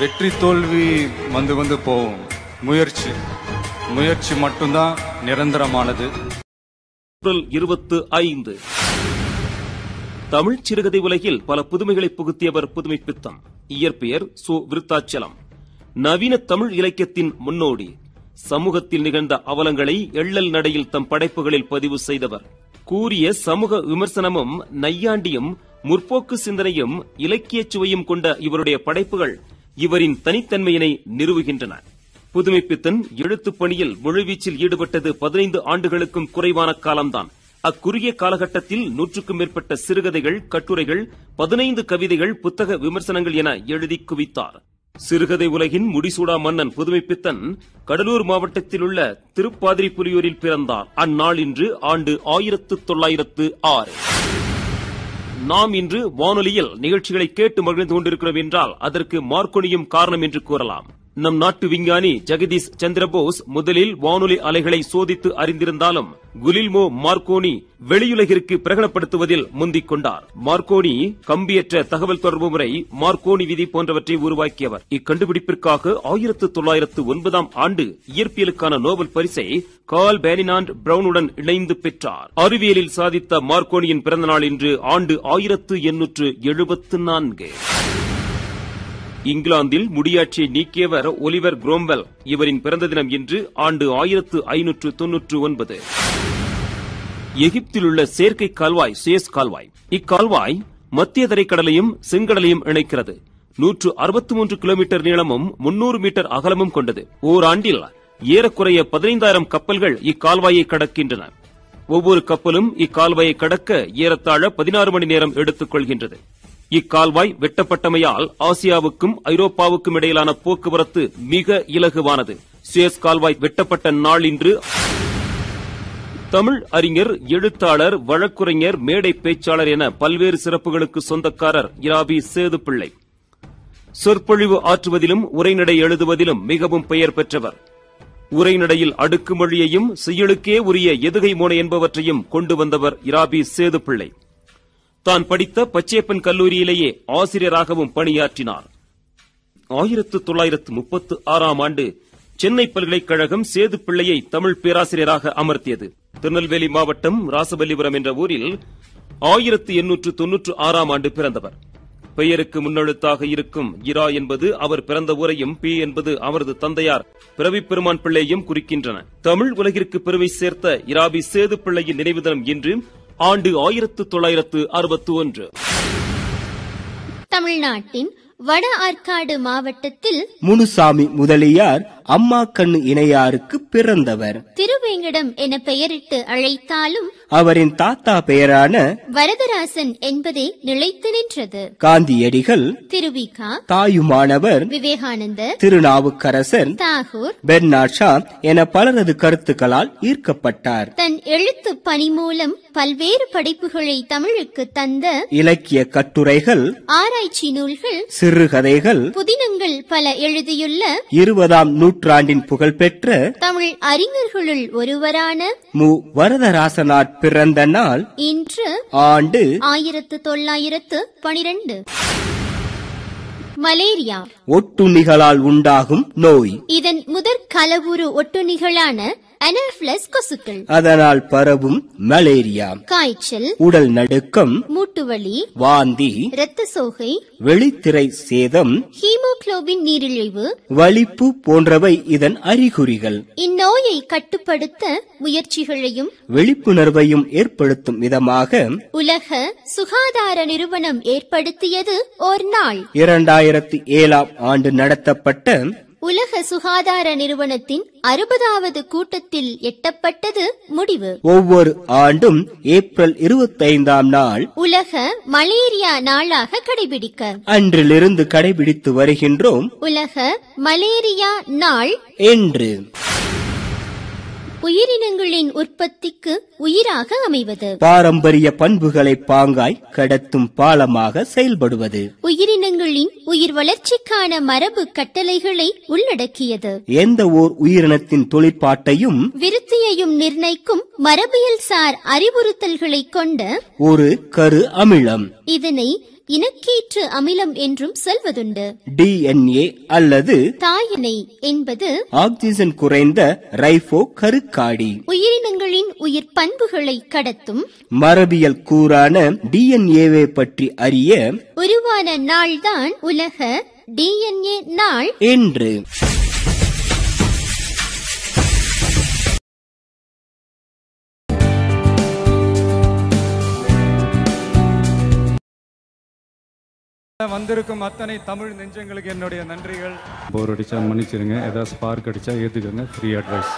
வெற்றி தோல்வி வந்து வந்து போகும் முயற்சி முயற்சி மட்டும்தான் நிரந்தரமானது இருபத்து ஐந்து தமிழ் சிறுகதை உலகில் பல புதுமைகளை புகுத்தியவர் புதுமை பித்தம் இயற்பெயர் சு விருத்தாச்சலம் நவீன தமிழ் இலக்கியத்தின் முன்னோடி சமூகத்தில் நிகழ்ந்த அவலங்களை எள்ளல் நடையில் தம் படைப்புகளில் பதிவு செய்தவர் கூறிய சமூக விமர்சனமும் நையாண்டியும் முற்போக்கு சிந்தனையும் இலக்கிய சுவையும் கொண்ட இவருடைய படைப்புகள் இவரின் தனித்தன்மையினை நிறுவுகின்றன புதுமைப்பித்தன் எழுத்துப் பணியில் முழுவீச்சில் ஈடுபட்டது பதினைந்து ஆண்டுகளுக்கும் குறைவான காலம்தான் அக்குறுகிய காலகட்டத்தில் நூற்றுக்கும் மேற்பட்ட சிறுகதைகள் கட்டுரைகள் பதினைந்து கவிதைகள் புத்தக விமர்சனங்கள் என எழுதி குவித்தார் சிறுகதை உலகின் முடிசூடா மன்னன் புதுமைப்பித்தன் கடலூர் மாவட்டத்தில் உள்ள திருப்பாதிரி புலியூரில் பிறந்தார் அந்நாள் இன்று ஆண்டு ஆயிரத்து தொள்ளாயிரத்து ஆறு நாம் இன்று வானொலியில் நிகழ்ச்சிகளை கேட்டு மகிழ்ந்து கொண்டிருக்கிறோம் என்றால் அதற்கு மார்க்கொனியும் காரணம் என்று கூறலாம் நம் நாட்டு விஞ்ஞானி ஜெகதீஷ் சந்திரபோஸ் முதலில் வானொலி அலைகளை சோதித்து அறிந்திருந்தாலும் குலில்மோ மார்க்கோனி வெளியுலகிற்கு பிரகடனப்படுத்துவதில் முந்திக் கொண்டார் மார்க்கோனி கம்பியற்ற தகவல் தொடர்பு முறை மார்க்கோனி விதி போன்றவற்றை உருவாக்கியவர் இக்கண்டுபிடிப்பிற்காக ஆயிரத்து தொள்ளாயிரத்து ஒன்பதாம் ஆண்டு இயற்பியலுக்கான நோபல் பரிசை கால் பேனினாண்ட் பிரவுனுடன் இணைந்து பெற்றார் அறிவியலில் சாதித்த மார்க்கோனியின் பிறந்தநாள் இன்று ஆண்டு ஆயிரத்து எண்ணூற்று எழுபத்து நான்கு இங்கிலாந்தில் முடியாட்சியை நீக்கியவர் ஒலிவர் குரோம்வெல் இவரின் பிறந்த தினம் இன்று ஆண்டு ஆயிரத்து ஐநூற்று தொன்னூற்று ஒன்பது உள்ள செயற்கை கால்வாய் சுயஸ் கால்வாய் இக்கால்வாய் மத்திய தரைக்கடலையும் செங்கடலையும் இணைக்கிறது நூற்று அறுபத்தி மூன்று கிலோமீட்டர் நீளமும் முன்னூறு மீட்டர் அகலமும் கொண்டது ஓராண்டில் ஏறக்குறைய பதினைந்தாயிரம் கப்பல்கள் இக்கால்வாயை கடக்கின்றன ஒவ்வொரு கப்பலும் இக்கால்வாயை கடக்க ஏறத்தாழ பதினாறு மணி நேரம் எடுத்துக் கொள்கின்றது இக்கால்வாய் வெட்டப்பட்டமையால் ஆசியாவுக்கும் ஐரோப்பாவுக்கும் இடையிலான போக்குவரத்து மிக இலகுவானது சுயஸ் கால்வாய் வெட்டப்பட்ட நாள் இன்று தமிழ் அறிஞர் எழுத்தாளர் வழக்குரைஞர் மேடை பேச்சாளர் என பல்வேறு சிறப்புகளுக்கு சொந்தக்காரர் இராபி சேதுப்பிள்ளை சொற்பொழிவு ஆற்றுவதிலும் உரைநடை எழுதுவதிலும் மிகவும் பெயர் பெற்றவர் உரைநடையில் அடுக்குமொழியையும் செய்யலுக்கே உரிய எதுகை மோனை என்பவற்றையும் கொண்டு வந்தவர் இராபி சேதுப்பிள்ளை தான் படித்த பச்சேப்பன் கல்லூரியிலேயே ஆசிரியராகவும் பணியாற்றினார் ஆயிரத்து தொள்ளாயிரத்து முப்பத்து ஆறாம் ஆண்டு சென்னை பல்கலைக்கழகம் சேது பிள்ளையை தமிழ் பேராசிரியராக அமர்த்தியது திருநெல்வேலி மாவட்டம் ராசபல்லிபுரம் என்ற ஊரில் ஆயிரத்து எண்ணூற்று தொன்னூற்று ஆறாம் ஆண்டு பிறந்தவர் பெயருக்கு முன்னெழுத்தாக இருக்கும் இரா என்பது அவர் பிறந்த ஊரையும் பி என்பது அவரது தந்தையார் பிறவி பெருமான் பிள்ளையையும் குறிக்கின்றன தமிழ் உலகிற்கு பெருமை சேர்த்த இராபி சேது பிள்ளையின் நினைவு தினம் இன்று ஆண்டு ஆயிரத்து தொள்ளாயிரத்து அறுபத்தி ஒன்று தமிழ்நாட்டின் வட ஆற்காடு மாவட்டத்தில் முனுசாமி முதலியார் அம்மா கண்ணு இணையாருக்கு பிறந்தவர் திருவேங்கடம் என பெயரிட்டு அழைத்தாலும் அவரின் தாத்தா பெயரான வரதராசன் என்பதே நிலைத்து நின்றது காந்தியடிகள் திருவிகா தாயுமானவர் விவேகானந்தர் திருநாவுக்கரசர் தாகூர் பெர்னாட் என பலரது கருத்துக்களால் ஈர்க்கப்பட்டார் தன் எழுத்து பணி மூலம் பல்வேறு படைப்புகளை தமிழுக்கு தந்த இலக்கிய கட்டுரைகள் ஆராய்ச்சி நூல்கள் சிறுகதைகள் புதினங்கள் பல எழுதியுள்ள இருபதாம் நூற்றாண்டின் புகழ்பெற்ற தமிழ் அறிஞர்களுள் ஒருவரான மு வரதராசனார் பிறந்த நாள் இன்று ஆண்டு ஆயிரத்து தொள்ளாயிரத்து பனிரெண்டு மலேரியா ஒட்டுண்ணிகளால் உண்டாகும் நோய் இதன் முதற் கலவுறு ஒட்டுண்ணிகளான அனல்ஃபிளஸ் கொசுக்கள் அதனால் பரவும் மலேரியா காய்ச்சல் உடல் நடுக்கம் மூட்டுவலி வாந்தி இரத்த சோகை வெளித்திரை சேதம் ஹீமோகுளோபின் நீரிழிவு வலிப்பு போன்றவை இதன் அறிகுறிகள் இந்நோயை கட்டுப்படுத்த முயற்சிகளையும் விழிப்புணர்வையும் ஏற்படுத்தும் விதமாக உலக சுகாதார நிறுவனம் ஏற்படுத்தியது ஒரு நாள் இரண்டாயிரத்தி ஏழாம் ஆண்டு நடத்தப்பட்ட உலக சுகாதார நிறுவனத்தின் அறுபதாவது கூட்டத்தில் எட்டப்பட்டது முடிவு ஒவ்வொரு ஆண்டும் ஏப்ரல் இருபத்தைந்தாம் நாள் உலக மலேரியா நாளாக கடைபிடிக்க அன்றிலிருந்து கடைபிடித்து வருகின்றோம் உலக மலேரியா நாள் என்று உயிரினங்களின் உற்பத்திக்கு உயிராக அமைவது பாரம்பரிய பண்புகளை பாங்காய் கடத்தும் பாலமாக செயல்படுவது உயிரினங்களின் உயிர் வளர்ச்சிக்கான மரபு கட்டளைகளை உள்ளடக்கியது எந்த ஓர் உயிரினத்தின் தொழிற்பாட்டையும் விருத்தியையும் நிர்ணயிக்கும் மரபியல் சார் அறிவுறுத்தல்களை கொண்ட ஒரு கரு அமிலம் இதனை இனக்கீற்று அமிலம் என்றும் சொல்வதுண்டு டிஎன்ஏ அல்லது தாயினை என்பது ஆக்சிஜன் குறைந்த ரைபோ கருக்காடி உயிரினங்களின் உயிர் பண்புகளை கடத்தும் மரபியல் கூறான டிஎன்ஏவை பற்றி அறிய உருவான நாள்தான் உலக டிஎன்ஏ நாள் என்று வந்திருக்கும் அத்தனை தமிழ் நெஞ்சங்களுக்கு என்னுடைய நன்றிகள் போர் அடிச்சா மன்னிச்சிருங்க ஏதாவது ஸ்பார்க் அடிச்சா ஏத்துக்கங்க ஃப்ரீ அட்வைஸ்